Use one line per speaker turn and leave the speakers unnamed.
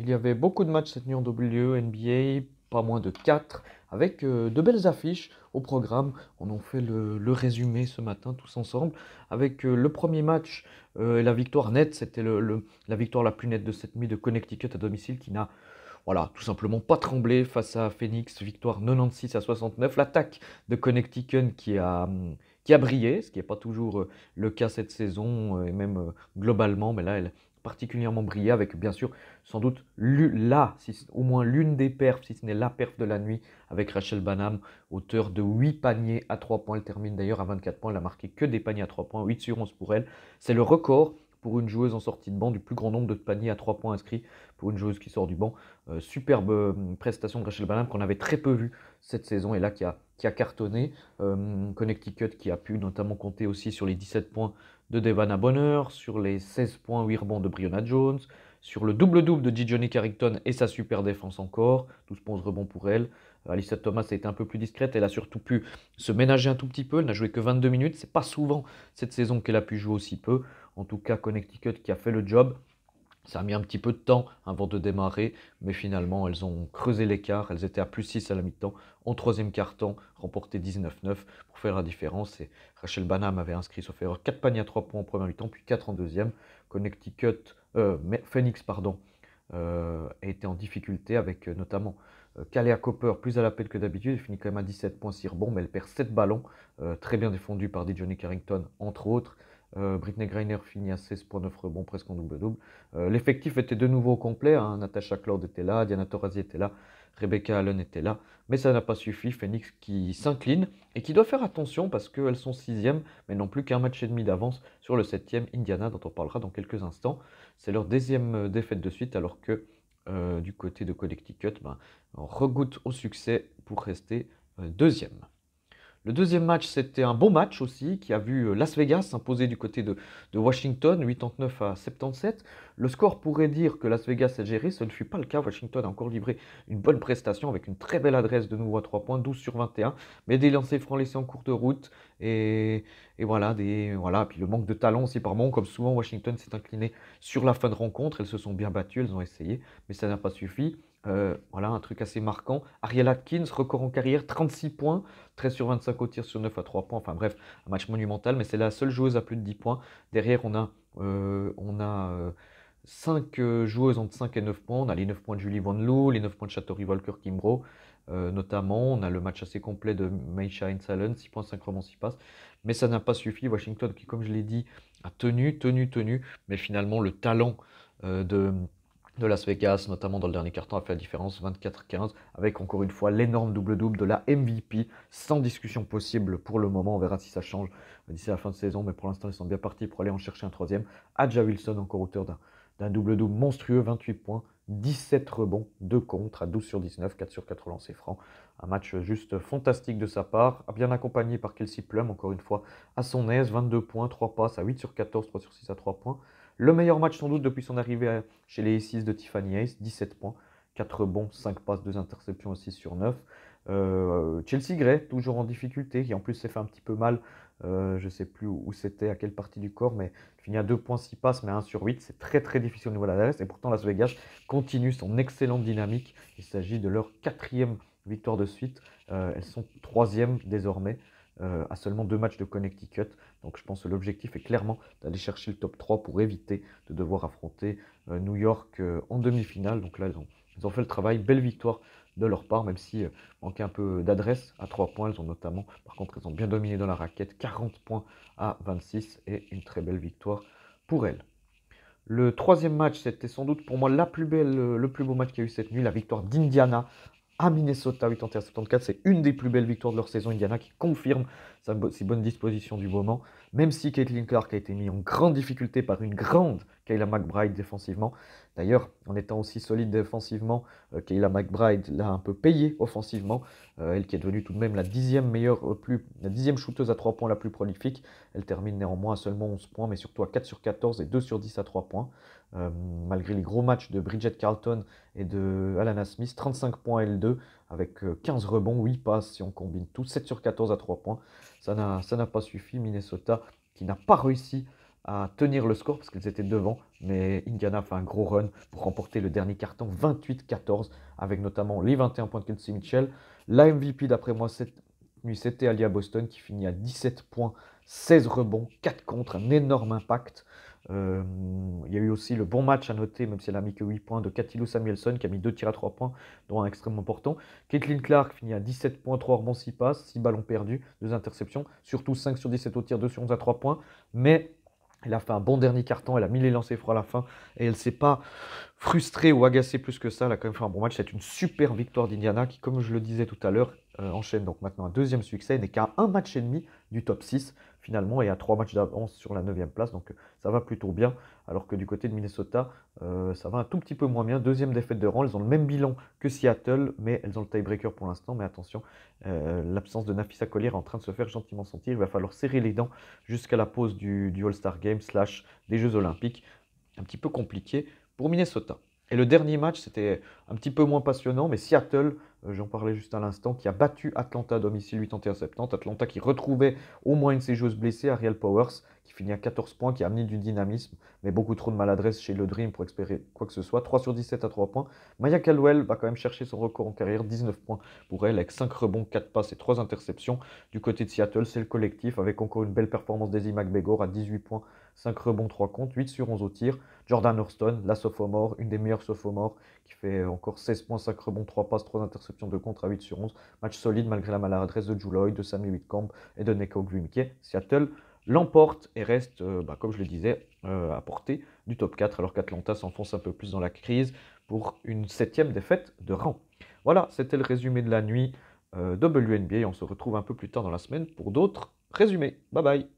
Il y avait beaucoup de matchs cette nuit en WNBA, pas moins de 4, avec euh, de belles affiches au programme. On en fait le, résumé ce matin tous ensemble. Avec euh, le premier match euh, et la victoire nette, c'était la victoire la plus nette de cette nuit de Connecticut à domicile qui n'a voilà, tout simplement pas tremblé face à Phoenix, victoire 96 à 69. L'attaque de Connecticut qui a, qui a brillé, ce qui n'est pas toujours le cas cette saison, et même globalement, mais là, elle, particulièrement brillé avec bien sûr sans doute la, si, au moins l'une des perfs, si ce n'est la perf de la nuit avec Rachel Banham, auteur de 8 paniers à 3 points. Elle termine d'ailleurs à 24 points, elle a marqué que des paniers à 3 points, 8 sur 11 pour elle. C'est le record pour une joueuse en sortie de banc, du plus grand nombre de paniers à 3 points inscrits pour une joueuse qui sort du banc. Euh, superbe euh, prestation de Rachel Balam qu'on avait très peu vue cette saison et là qui a, cartonné. Euh, Connecticut qui a pu notamment compter aussi sur les 17 points de Devana Bonner, sur les 16 points 8 de Brianna Jones, sur le double-double de Johnny Carrington et sa super défense encore, 12 points rebonds pour elle, Alissa Thomas a été un peu plus discrète. Elle a surtout pu se ménager un tout petit peu. Elle n'a joué que 22 minutes. C'est pas souvent cette saison qu'elle a pu jouer aussi peu. En tout cas, Connecticut qui a fait le job. Ça a mis un petit peu de temps avant de démarrer, mais finalement, elles ont creusé l'écart. Elles étaient à plus 6 à la mi-temps. En troisième quart-temps, remporté 19-9 pour faire la différence. Et Rachel Banham avait inscrit, sauf erreur, 4 paniers à 3 points en premier mi-temps, puis 4 en deuxième. Connecticut, euh, Phoenix, pardon, euh, a été en difficulté avec euh, notamment euh, Kalea Copper, plus à la l'appel que d'habitude. elle finit quand même à 17 points, 6 rebonds, mais elle perd 7 ballons, très bien défendu par D. Johnny Carrington, entre autres. Euh, Britney Greiner finit à 16.9 rebonds, presque en double-double. Euh, l'effectif était de nouveau complet. Hein. Natasha Claude était là, Diana Taurasi était là, Rebecca Allen était là. Mais ça n'a pas suffi. Phoenix qui s'incline et qui doit faire attention parce qu'elles sont sixièmes, mais n'ont plus qu'un match et demi d'avance sur le septième Indiana, dont on parlera dans quelques instants. C'est leur deuxième euh, défaite de suite, alors que du côté de Connecticut, ben, on regoute au succès pour rester deuxième. Le deuxième match, c'était un bon match aussi, qui a vu euh, Las Vegas s'imposer du côté de, Washington, 89 à 77. Le score pourrait dire que Las Vegas a géré, ce ne fut pas le cas. Washington a encore livré une bonne prestation avec une très belle adresse de nouveau à 3 points, 12 sur 21, mais des lancers francs laissés en cours de route. Et, voilà, des, voilà, puis le manque de talent aussi par moment, comme souvent Washington s'est incliné sur la fin de rencontre. Elles se sont bien battues, elles ont essayé, mais ça n'a pas suffi. Euh, voilà, un truc assez marquant. Ariel Atkins, record en carrière, 36 points, 13 sur 25 au tir sur 9 à 3 points. Enfin bref, un match monumental, mais c'est la seule joueuse à plus de 10 points. Derrière, on a, euh, on a 5 euh, joueuses entre 5 et 9 points. On a les 9 points de Julie Van Loo, les 9 points de Chattery walker Kimbro notamment. On a le match assez complet de Meisha Insalen, 6 points, 5 rebonds, 6 passes. Mais ça n'a pas suffi. Washington, qui, comme je l'ai dit, a tenu, tenu, tenu. Mais finalement, le talent de de Las Vegas, notamment dans le dernier quart-temps, a fait la différence 24-15, avec encore une fois l'énorme double-double de la MVP, sans discussion possible pour le moment. On verra si ça change d'ici la fin de saison, mais pour l'instant, ils sont bien partis pour aller en chercher un troisième. Adja Wilson, encore auteur d'un double-double monstrueux, 28 points, 17 rebonds, 2 contre, à 12 sur 19, 4 sur 4 lancés francs. Un match juste fantastique de sa part, bien accompagné par Kelsey Plum, encore une fois, à son aise, 22 points, 3 passes, à 8 sur 14, 3 sur 6 à 3 points. Le meilleur match sans doute depuis son arrivée chez les 6 de Tiffany Hayes, 17 points, 4 bons, 5 passes, 2 interceptions, 6 sur 9. Euh, Chelsea Gray, toujours en difficulté, qui en plus s'est fait un petit peu mal, euh, je ne sais plus où c'était, à quelle partie du corps, mais finit à 2 points, 6 passes, mais 1 sur 8. C'est très très difficile au niveau de la et pourtant la Vegas continue son excellente dynamique. Il s'agit de leur quatrième victoire de suite. Euh, elles sont troisième désormais. Euh, à seulement deux matchs de Connecticut. Donc je pense que l'objectif est clairement d'aller chercher le top 3 pour éviter de devoir affronter euh, New York euh, en demi-finale. Donc là, ils ont, fait le travail, belle victoire de leur part, même si manquait un peu d'adresse à trois points. Elles ont notamment, par contre, elles ont bien dominé dans la raquette, 40 points à 26 et une très belle victoire pour elles. Le troisième match, c'était sans doute pour moi la plus belle, le plus beau match qu'il y a eu cette nuit, la victoire d'Indiana à Minnesota 81-74. C'est une des plus belles victoires de leur saison. Indiana qui confirme sa ses bonnes dispositions du moment. Même si Caitlin Clark a été mis en grande difficulté par une grande Kayla McBride défensivement, D'ailleurs, en étant aussi solide défensivement, euh, Kayla McBride l'a un peu payé offensivement. Euh, elle qui est devenue tout de même la dixième meilleure, euh, la dixième shooteuse à 3 points la plus prolifique. Elle termine néanmoins à seulement 11 points, mais surtout à 4 sur 14 et 2 sur 10 à 3 points. malgré les gros matchs de Bridget Carlton et de Alana Smith, 35 points L2 avec 15 rebonds, 8 passes si on combine tout, 7 sur 14 à 3 points. Ça n'a pas suffi. Minnesota qui n'a pas réussi à tenir le score parce qu'ils étaient devant. Mais Indiana fait un gros run pour remporter le dernier carton 28-14 avec notamment les 21 points de Kelsey Mitchell. La MVP d'après moi cette nuit c'était Alia Boston qui finit à 17 points, 16 rebonds, 4 contre, un énorme impact. Euh, il y a eu aussi le bon match à noter, même si elle n'a mis que 8 points, de Lou Samuelson qui a mis 2 tirs à 3 points, dont un extrêmement important. Caitlin Clark finit à 17 points, 3 rebonds, 6 passes, 6 ballons perdus, 2 interceptions, surtout 5 sur 17 au tir, 2 sur 11 à 3 points. Mais elle a fait un bon dernier carton, elle a mis les lancers froids à la fin et elle ne s'est pas frustrée ou agacée plus que ça. Elle a quand même fait un bon match. C'est une super victoire d'Indiana qui, comme je le disais tout à l'heure, euh, enchaîne donc maintenant un deuxième succès, n'est qu'à un match et demi du top 6 finalement et à trois matchs d'avance sur la 9 place. Donc euh, ça va plutôt bien, alors que du côté de Minnesota, euh, ça va un tout petit peu moins bien. Deuxième défaite de rang, elles ont le même bilan que Seattle, mais elles ont le tiebreaker pour l'instant. Mais attention, l'absence de Nafisa Collier est en train de se faire gentiment sentir. Il va falloir serrer les dents jusqu'à la pause du, du All-Star Game slash des Jeux Olympiques. Un petit peu compliqué pour Minnesota. Et le dernier match, c'était un petit peu moins passionnant, mais Seattle, euh, j'en parlais juste à l'instant, qui a battu Atlanta à domicile 81-70. Atlanta qui retrouvait au moins une de ses joueuses blessées, Ariel Powers, qui finit à 14 points, qui a amené du dynamisme, mais beaucoup trop de maladresse chez le Dream pour espérer quoi que ce soit. 3 sur 17 à 3 points. Maya Caldwell va quand même chercher son record en carrière, 19 points pour elle, avec 5 rebonds, 4 passes et 3 interceptions. Du côté de Seattle, c'est le collectif, avec encore une belle performance d'Ezzy McBegor à 18 points, 5 rebonds, 3 comptes, 8 sur 11 au tir. Jordan Hurston, la sophomore, une des meilleures sophomores, qui fait encore 16 points, 5 rebonds, 3 passes, 3 interceptions de contre à 8 sur 11. Match solide malgré la maladresse de Juloy, de Sammy Whitcomb et de Neko Grimke. Seattle l'emporte et reste, euh, bah, comme je le disais, euh, à portée du top 4, alors qu'Atlanta s'enfonce un peu plus dans la crise pour une septième défaite de rang. Voilà, c'était le résumé de la nuit euh, WNBA. On se retrouve un peu plus tard dans la semaine pour d'autres résumés. Bye bye